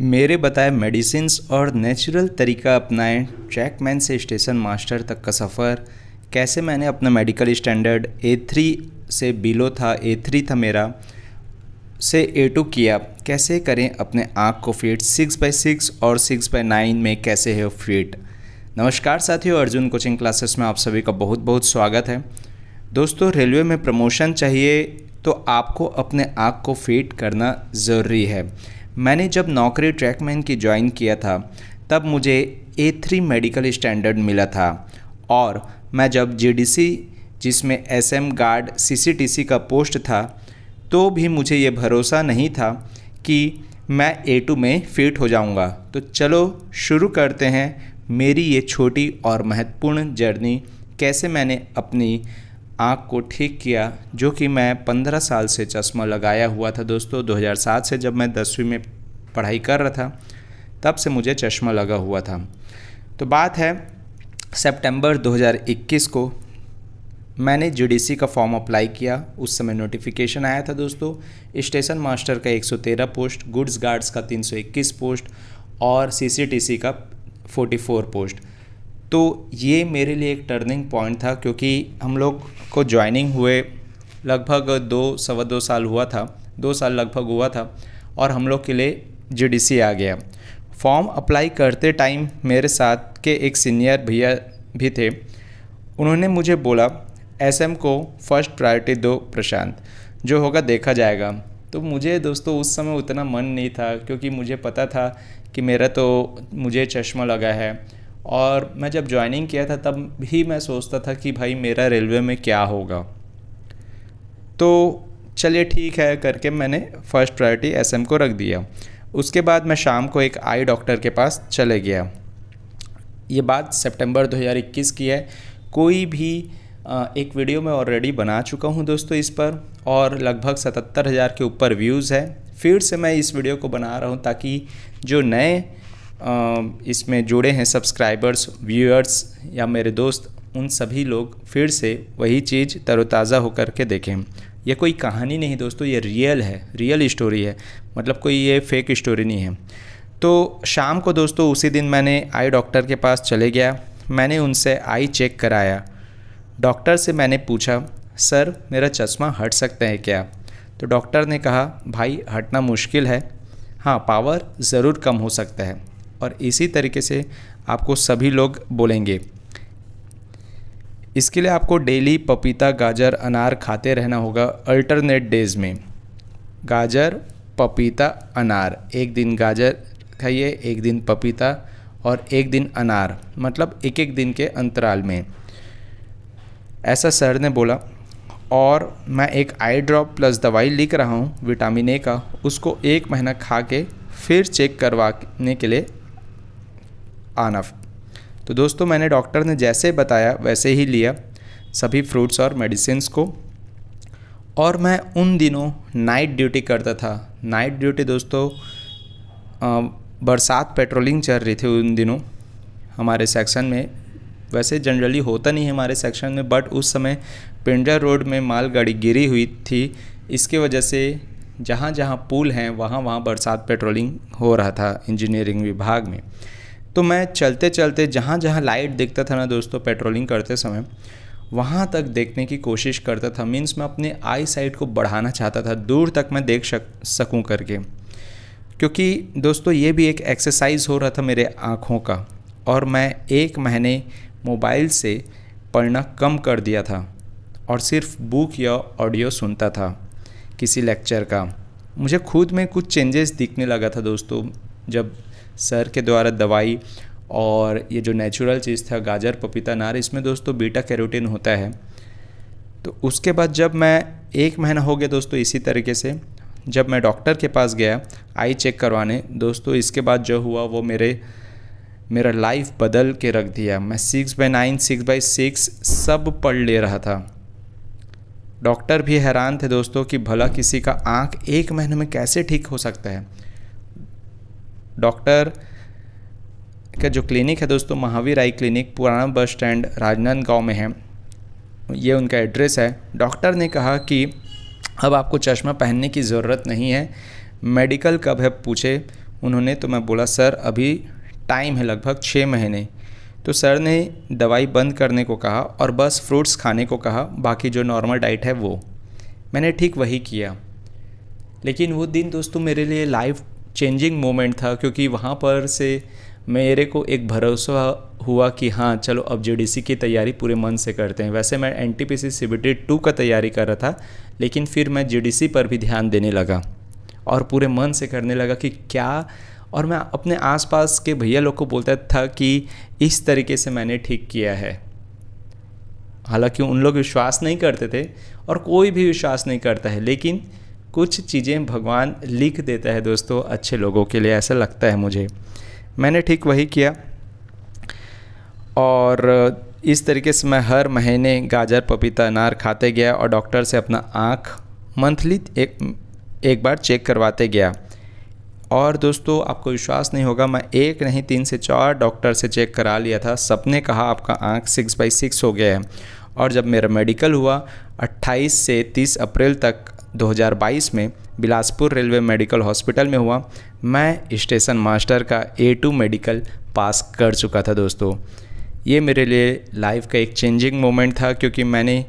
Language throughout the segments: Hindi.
मेरे बताए मेडिसिन और नेचुरल तरीका अपनाएं ट्रैकमैन से स्टेशन मास्टर तक का सफ़र कैसे मैंने अपना मेडिकल स्टैंडर्ड ए थ्री से बिलो था ए थ्री था मेरा से ए टू किया कैसे करें अपने आँख को फिट सिक्स बाई सिक्स और सिक्स बाई नाइन में कैसे है फिट नमस्कार साथियों अर्जुन कोचिंग क्लासेस में आप सभी का बहुत बहुत स्वागत है दोस्तों रेलवे में प्रमोशन चाहिए तो आपको अपने आँख को फिट करना ज़रूरी है मैंने जब नौकरी ट्रैकमैन की ज्वाइन किया था तब मुझे ए थ्री मेडिकल स्टैंडर्ड मिला था और मैं जब जीडीसी जिसमें एसएम गार्ड सीसीटीसी का पोस्ट था तो भी मुझे ये भरोसा नहीं था कि मैं ए टू में फिट हो जाऊंगा तो चलो शुरू करते हैं मेरी ये छोटी और महत्वपूर्ण जर्नी कैसे मैंने अपनी आँख को ठीक किया जो कि मैं पंद्रह साल से चश्मा लगाया हुआ था दोस्तों 2007 से जब मैं दसवीं में पढ़ाई कर रहा था तब से मुझे चश्मा लगा हुआ था तो बात है सितंबर 2021 को मैंने जीडीसी का फॉर्म अप्लाई किया उस समय नोटिफिकेशन आया था दोस्तों स्टेशन मास्टर का 113 पोस्ट गुड्स गार्ड्स का 321 पोस्ट और सीसीटीसी का 44 पोस्ट तो ये मेरे लिए एक टर्निंग पॉइंट था क्योंकि हम लोग को ज्वाइनिंग हुए लगभग दो सवा दो साल हुआ था दो साल लगभग हुआ था और हम लोग के लिए जी आ गया फॉर्म अप्लाई करते टाइम मेरे साथ के एक सीनियर भैया भी थे उन्होंने मुझे बोला एसएम को फर्स्ट प्रायोरिटी दो प्रशांत जो होगा देखा जाएगा तो मुझे दोस्तों उस समय उतना मन नहीं था क्योंकि मुझे पता था कि मेरा तो मुझे चश्मा लगा है और मैं जब ज्वाइनिंग किया था तब भी मैं सोचता था कि भाई मेरा रेलवे में क्या होगा तो चलिए ठीक है करके मैंने फ़र्स्ट प्रायोरिटी एस को रख दिया उसके बाद मैं शाम को एक आई डॉक्टर के पास चले गया ये बात सितंबर 2021 की है कोई भी एक वीडियो मैं ऑलरेडी बना चुका हूँ दोस्तों इस पर और लगभग सतहत्तर हज़ार के ऊपर व्यूज़ है फिर से मैं इस वीडियो को बना रहा हूँ ताकि जो नए इसमें जुड़े हैं सब्सक्राइबर्स व्यूअर्स या मेरे दोस्त उन सभी लोग फिर से वही चीज़ तरोताज़ा होकर के देखें यह कोई कहानी नहीं दोस्तों ये रियल है रियल स्टोरी है मतलब कोई ये फेक स्टोरी नहीं है तो शाम को दोस्तों उसी दिन मैंने आई डॉक्टर के पास चले गया मैंने उनसे आई चेक कराया डॉक्टर से मैंने पूछा सर मेरा चश्मा हट सकता है क्या तो डॉक्टर ने कहा भाई हटना मुश्किल है हाँ पावर ज़रूर कम हो सकता है और इसी तरीके से आपको सभी लोग बोलेंगे इसके लिए आपको डेली पपीता गाजर अनार खाते रहना होगा अल्टरनेट डेज़ में गाजर पपीता अनार एक दिन गाजर खाइए एक दिन पपीता और एक दिन अनार मतलब एक एक दिन के अंतराल में ऐसा सर ने बोला और मैं एक आई ड्रॉप प्लस दवाई लिख रहा हूँ विटामिन ए का उसको एक महीना खा के फिर चेक करवाने के लिए आनफ तो दोस्तों मैंने डॉक्टर ने जैसे बताया वैसे ही लिया सभी फ्रूट्स और मेडिसिन्स को और मैं उन दिनों नाइट ड्यूटी करता था नाइट ड्यूटी दोस्तों बरसात पेट्रोलिंग चल रही थी उन दिनों हमारे सेक्शन में वैसे जनरली होता नहीं है हमारे सेक्शन में बट उस समय पिंडर रोड में मालगाड़ी गिरी हुई थी इसके वजह से जहाँ जहाँ पुल हैं वहाँ वहाँ बरसात पेट्रोलिंग हो रहा था इंजीनियरिंग विभाग में तो मैं चलते चलते जहाँ जहाँ लाइट देखता था ना दोस्तों पेट्रोलिंग करते समय वहाँ तक देखने की कोशिश करता था मीन्स मैं अपने आई साइट को बढ़ाना चाहता था दूर तक मैं देख सक सकूँ करके क्योंकि दोस्तों ये भी एक एक्सरसाइज हो रहा था मेरे आँखों का और मैं एक महीने मोबाइल से पढ़ना कम कर दिया था और सिर्फ बुक या ऑडियो सुनता था किसी लेक्चर का मुझे खुद में कुछ चेंजेस दिखने लगा था दोस्तों जब सर के द्वारा दवाई और ये जो नेचुरल चीज़ था गाजर पपीता नार इसमें दोस्तों बीटा कैरोटीन होता है तो उसके बाद जब मैं एक महीना हो गया दोस्तों इसी तरीके से जब मैं डॉक्टर के पास गया आई चेक करवाने दोस्तों इसके बाद जो हुआ वो मेरे मेरा लाइफ बदल के रख दिया मैं six by nine six by six सब पढ़ ले रहा था डॉक्टर भी हैरान थे दोस्तों कि भला किसी का आँख एक महीने में कैसे ठीक हो सकता है डॉक्टर का जो क्लिनिक है दोस्तों महावीर आई क्लिनिक पुराना बस स्टैंड राजनांदगांव में है ये उनका एड्रेस है डॉक्टर ने कहा कि अब आपको चश्मा पहनने की ज़रूरत नहीं है मेडिकल कब है पूछे उन्होंने तो मैं बोला सर अभी टाइम है लगभग छः महीने तो सर ने दवाई बंद करने को कहा और बस फ्रूट्स खाने को कहा बाकी जो नॉर्मल डाइट है वो मैंने ठीक वही किया लेकिन वो दिन दोस्तों मेरे लिए लाइफ चेंजिंग मोमेंट था क्योंकि वहाँ पर से मेरे को एक भरोसा हुआ कि हाँ चलो अब जे की तैयारी पूरे मन से करते हैं वैसे मैं N T P C C two का तैयारी कर रहा था लेकिन फिर मैं जे पर भी ध्यान देने लगा और पूरे मन से करने लगा कि क्या और मैं अपने आसपास के भैया लोग को बोलता था कि इस तरीके से मैंने ठीक किया है हालांकि उन लोग विश्वास नहीं करते थे और कोई भी विश्वास नहीं करता है लेकिन कुछ चीज़ें भगवान लिख देता है दोस्तों अच्छे लोगों के लिए ऐसा लगता है मुझे मैंने ठीक वही किया और इस तरीके से मैं हर महीने गाजर पपीता अनार खाते गया और डॉक्टर से अपना आँख मंथली एक एक बार चेक करवाते गया और दोस्तों आपको विश्वास नहीं होगा मैं एक नहीं तीन से चार डॉक्टर से चेक करा लिया था सबने कहा आपका आँख सिक्स बाई सिक्स हो गया है और जब मेरा मेडिकल हुआ 28 से 30 अप्रैल तक 2022 में बिलासपुर रेलवे मेडिकल हॉस्पिटल में हुआ मैं स्टेशन मास्टर का ए टू मेडिकल पास कर चुका था दोस्तों ये मेरे लिए लाइफ का एक चेंजिंग मोमेंट था क्योंकि मैंने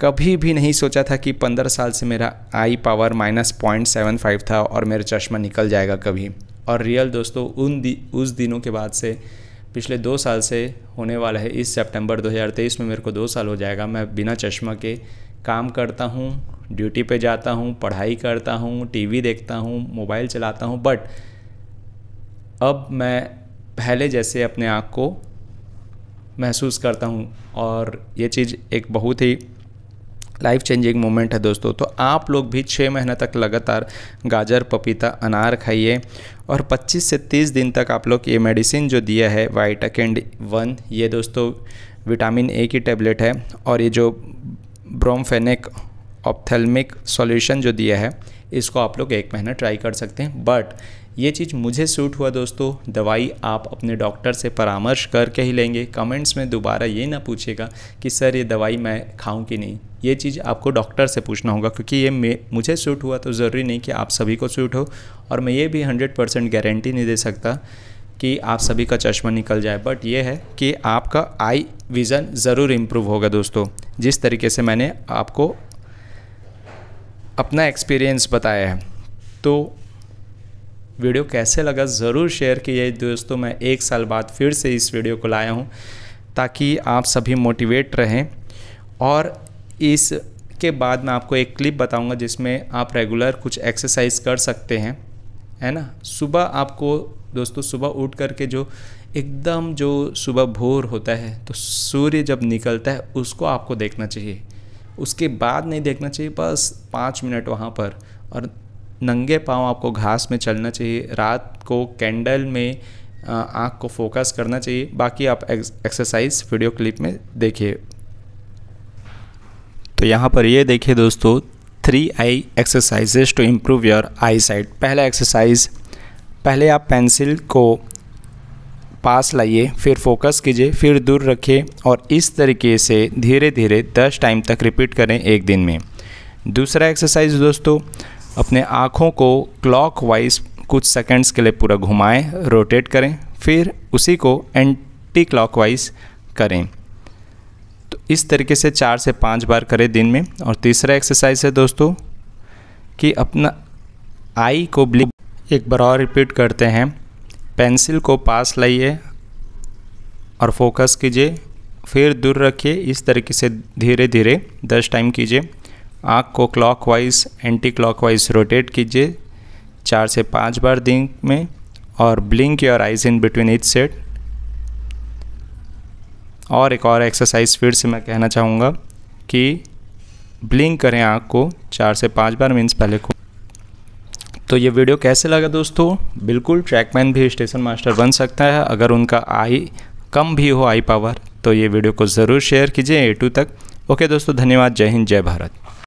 कभी भी नहीं सोचा था कि पंद्रह साल से मेरा eye power minus point seven five था और मेरा चश्मा निकल जाएगा कभी और रियल दोस्तों उन दि, उस दिनों के बाद से पिछले दो साल से होने वाला है इस सितंबर 2023 में मेरे को दो साल हो जाएगा मैं बिना चश्मा के काम करता हूँ ड्यूटी पे जाता हूँ पढ़ाई करता हूँ टीवी देखता हूँ मोबाइल चलाता हूँ बट अब मैं पहले जैसे अपने आप को महसूस करता हूँ और ये चीज़ एक बहुत ही लाइफ चेंजिंग मोमेंट है दोस्तों तो आप लोग भी छः महीने तक लगातार गाजर पपीता अनार खाइए और 25 से 30 दिन तक आप लोग ये मेडिसिन जो दिया है वाइटक एंड वन ये दोस्तों विटामिन ए की टेबलेट है और ये जो ब्रोमफेनिक ऑप्थेलमिक सॉल्यूशन जो दिया है इसको आप लोग एक महीना ट्राई कर सकते हैं बट ये चीज़ मुझे सूट हुआ दोस्तों दवाई आप अपने डॉक्टर से परामर्श करके ही लेंगे कमेंट्स में दोबारा ये ना पूछेगा कि सर ये दवाई मैं खाऊं कि नहीं ये चीज़ आपको डॉक्टर से पूछना होगा क्योंकि ये मुझे सूट हुआ तो ज़रूरी नहीं कि आप सभी को सूट हो और मैं ये भी हंड्रेड परसेंट गारंटी नहीं दे सकता कि आप सभी का चश्मा निकल जाए बट ये है कि आपका आई विज़न ज़रूर इम्प्रूव होगा दोस्तों जिस तरीके से मैंने आपको अपना एक्सपीरियंस बताया है तो वीडियो कैसे लगा ज़रूर शेयर किए दोस्तों मैं एक साल बाद फिर से इस वीडियो को लाया हूँ ताकि आप सभी मोटिवेट रहें और इस के बाद मैं आपको एक क्लिप बताऊंगा जिसमें आप रेगुलर कुछ एक्सरसाइज कर सकते हैं है ना सुबह आपको दोस्तों सुबह उठ करके जो एकदम जो सुबह भोर होता है तो सूर्य जब निकलता है उसको आपको देखना चाहिए उसके बाद नहीं देखना चाहिए बस पाँच मिनट वहाँ पर और नंगे पाँव आपको घास में चलना चाहिए रात को कैंडल में आँख को फोकस करना चाहिए बाकी आप एक्सरसाइज वीडियो क्लिप में देखिए तो यहाँ पर ये देखिए दोस्तों three eye exercises to improve your eyesight पहला एक्सरसाइज पहले आप पेंसिल को पास लाइए फिर फोकस कीजिए फिर दूर रखिए और इस तरीके से धीरे धीरे दस टाइम तक रिपीट करें एक दिन में दूसरा एक्सरसाइज दोस्तों अपने आँखों को क्लॉक वाइज कुछ सेकेंड्स के लिए पूरा घुमाएं रोटेट करें फिर उसी को एंटी क्लॉक वाइज करें तो इस तरीके से चार से पाँच बार करें दिन में और तीसरा एक्सरसाइज है दोस्तों कि अपना आई को ब्लिक एक बार और रिपीट करते हैं पेंसिल को पास लाइए और फोकस कीजिए फिर दूर रखिए इस तरीके से धीरे धीरे दस टाइम कीजिए आँख को क्लॉकवाइज एंटी क्लॉकवाइज रोटेट कीजिए चार से पाँच बार दिन में और blink your eyes in between each set और एक और एक्सरसाइज फिर से मैं कहना चाहूँगा कि ब्लिंक करें आँख को चार से पाँच बार मीन्स पहले को तो ये वीडियो कैसे लगा दोस्तों बिल्कुल ट्रैकमैन भी स्टेशन मास्टर बन सकता है अगर उनका आई कम भी हो आई पावर तो ये वीडियो को ज़रूर शेयर कीजिए ए टू तक ओके दोस्तों धन्यवाद जय हिंद जय भारत